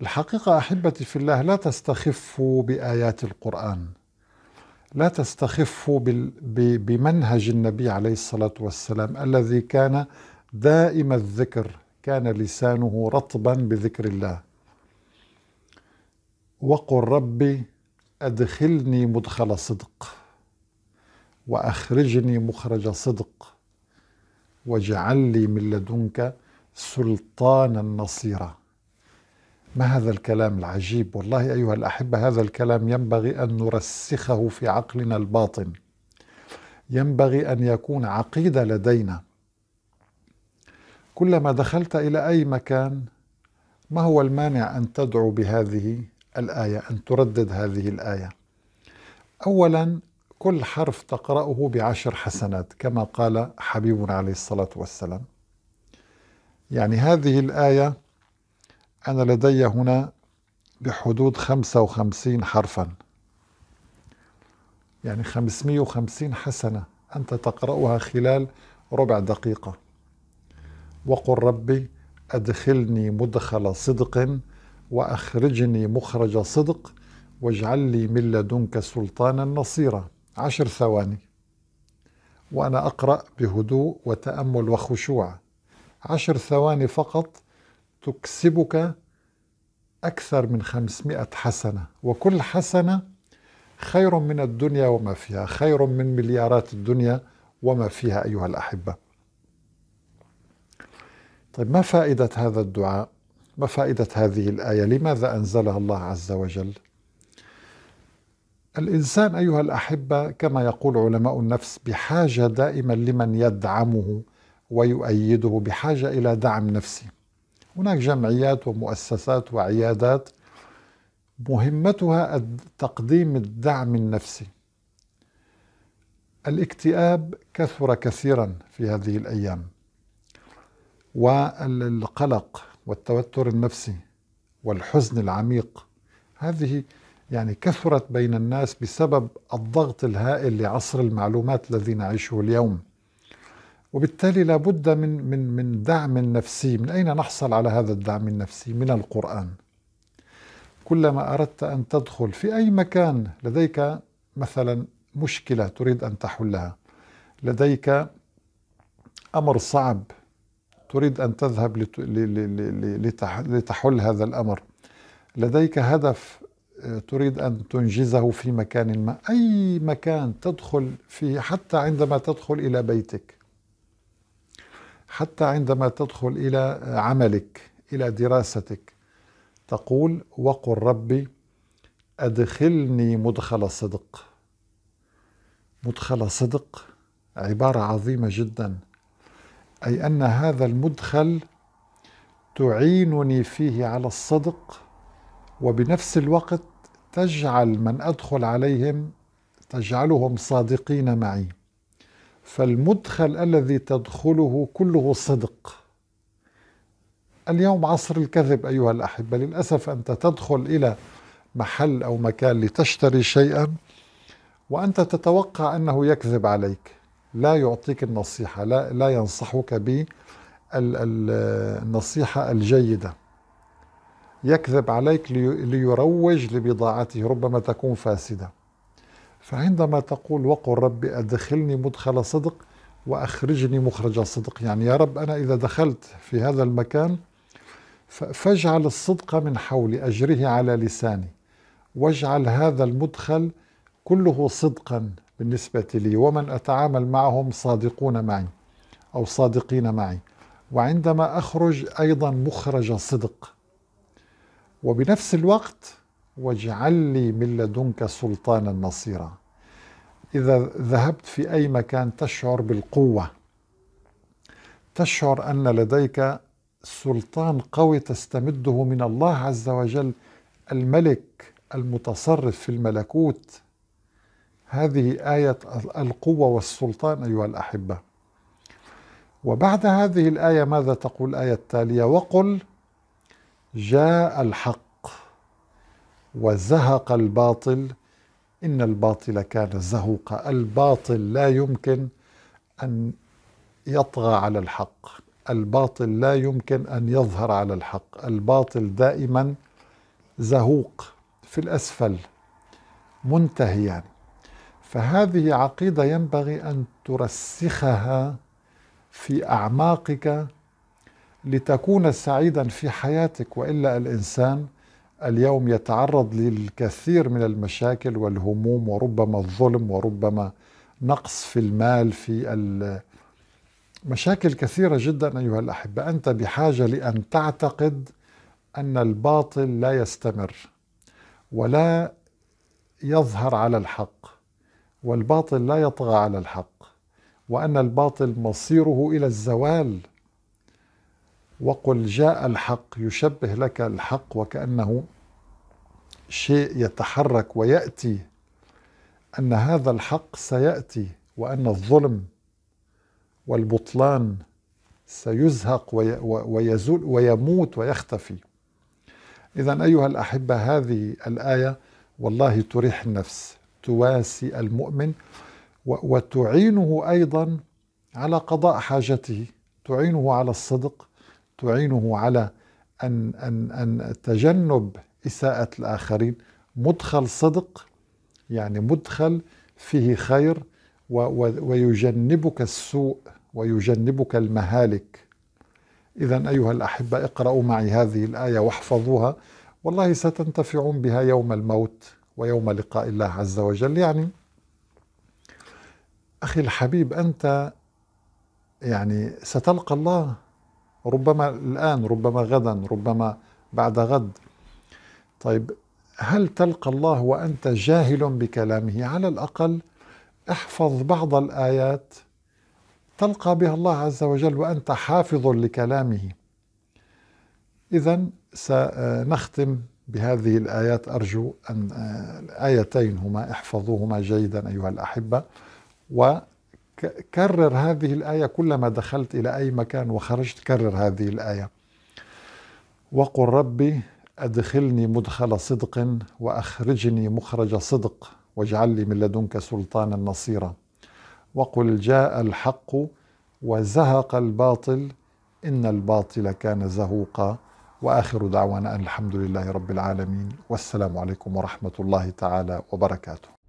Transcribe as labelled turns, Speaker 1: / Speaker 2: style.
Speaker 1: الحقيقة أحبتي في الله لا تستخفوا بآيات القرآن لا تستخفوا بمنهج النبي عليه الصلاة والسلام الذي كان دائم الذكر كان لسانه رطبا بذكر الله وقل ربي أدخلني مدخل صدق وأخرجني مخرج صدق واجعل لي من لدنك سلطانا نصيرا ما هذا الكلام العجيب والله ايها الاحبه هذا الكلام ينبغي ان نرسخه في عقلنا الباطن ينبغي ان يكون عقيده لدينا كلما دخلت الى اي مكان ما هو المانع ان تدعو بهذه الايه ان تردد هذه الايه اولا كل حرف تقراه بعشر حسنات كما قال حبيبنا عليه الصلاه والسلام يعني هذه الايه أنا لدي هنا بحدود 55 حرفا يعني 550 حسنة أنت تقرأها خلال ربع دقيقة وقل ربي أدخلني مدخل صدق وأخرجني مخرج صدق واجعل لي من لدنك سلطانا نصيرا عشر ثواني وأنا أقرأ بهدوء وتأمل وخشوع عشر ثواني فقط تكسبك أكثر من 500 حسنة وكل حسنة خير من الدنيا وما فيها خير من مليارات الدنيا وما فيها أيها الأحبة طيب ما فائدة هذا الدعاء ما فائدة هذه الآية لماذا أنزلها الله عز وجل الإنسان أيها الأحبة كما يقول علماء النفس بحاجة دائما لمن يدعمه ويؤيده بحاجة إلى دعم نفسي هناك جمعيات ومؤسسات وعيادات مهمتها تقديم الدعم النفسي الاكتئاب كثر كثيرا في هذه الايام والقلق والتوتر النفسي والحزن العميق هذه يعني كثرت بين الناس بسبب الضغط الهائل لعصر المعلومات الذي نعيشه اليوم وبالتالي لابد من من من دعم نفسي من اين نحصل على هذا الدعم النفسي من القران كلما اردت ان تدخل في اي مكان لديك مثلا مشكله تريد ان تحلها لديك امر صعب تريد ان تذهب لتحل هذا الامر لديك هدف آه، تريد ان تنجزه في مكان ما اي مكان تدخل فيه حتى عندما تدخل الى بيتك حتى عندما تدخل إلى عملك إلى دراستك تقول وقل ربي أدخلني مدخل صدق مدخل صدق عبارة عظيمة جدا أي أن هذا المدخل تعينني فيه على الصدق وبنفس الوقت تجعل من أدخل عليهم تجعلهم صادقين معي فالمدخل الذي تدخله كله صدق اليوم عصر الكذب أيها الأحبة للأسف أنت تدخل إلى محل أو مكان لتشتري شيئا وأنت تتوقع أنه يكذب عليك لا يعطيك النصيحة لا, لا ينصحك بالنصيحة الجيدة يكذب عليك ليروج لبضاعته ربما تكون فاسده فعندما تقول وقل رب أدخلني مدخل صدق وأخرجني مخرج صدق يعني يا رب أنا إذا دخلت في هذا المكان فاجعل الصدق من حولي أجره على لساني واجعل هذا المدخل كله صدقا بالنسبة لي ومن أتعامل معهم صادقون معي أو صادقين معي وعندما أخرج أيضا مخرج صدق وبنفس الوقت واجعل لي من لدنك سلطانا نصيرا إذا ذهبت في أي مكان تشعر بالقوة تشعر أن لديك سلطان قوي تستمده من الله عز وجل الملك المتصرف في الملكوت هذه آية القوة والسلطان أيها الأحبة وبعد هذه الآية ماذا تقول الآية التالية وقل جاء الحق وزهق الباطل إن الباطل كان زهوقا الباطل لا يمكن أن يطغى على الحق الباطل لا يمكن أن يظهر على الحق الباطل دائما زهوق في الأسفل منتهيا فهذه عقيدة ينبغي أن ترسخها في أعماقك لتكون سعيدا في حياتك وإلا الإنسان اليوم يتعرض للكثير من المشاكل والهموم وربما الظلم وربما نقص في المال في مشاكل كثيرة جدا أيها الأحبة أنت بحاجة لأن تعتقد أن الباطل لا يستمر ولا يظهر على الحق والباطل لا يطغى على الحق وأن الباطل مصيره إلى الزوال وقل جاء الحق يشبه لك الحق وكأنه شيء يتحرك ويأتي أن هذا الحق سيأتي وأن الظلم والبطلان سيزهق ويزول ويموت ويختفي إذا أيها الأحبة هذه الآية والله تريح النفس تواسي المؤمن وتعينه أيضا على قضاء حاجته تعينه على الصدق تعينه على أن, أن, أن تجنب إساءة الآخرين مدخل صدق يعني مدخل فيه خير ويجنبك السوء ويجنبك المهالك إذا أيها الأحبة اقرأوا معي هذه الآية واحفظوها والله ستنتفعون بها يوم الموت ويوم لقاء الله عز وجل يعني أخي الحبيب أنت يعني ستلقى الله ربما الآن ربما غدا ربما بعد غد طيب هل تلقى الله وأنت جاهل بكلامه على الأقل احفظ بعض الآيات تلقى بها الله عز وجل وأنت حافظ لكلامه إذا سنختم بهذه الآيات أرجو أن آه، آيتين هما احفظوهما جيدا أيها الأحبة و كرر هذه الآية كلما دخلت إلى أي مكان وخرجت كرر هذه الآية وقل ربي أدخلني مدخل صدق وأخرجني مخرج صدق واجعل لي من لدنك سلطانا نصيرا وقل جاء الحق وزهق الباطل إن الباطل كان زهوقا وآخر دعوانا أن الحمد لله رب العالمين والسلام عليكم ورحمة الله تعالى وبركاته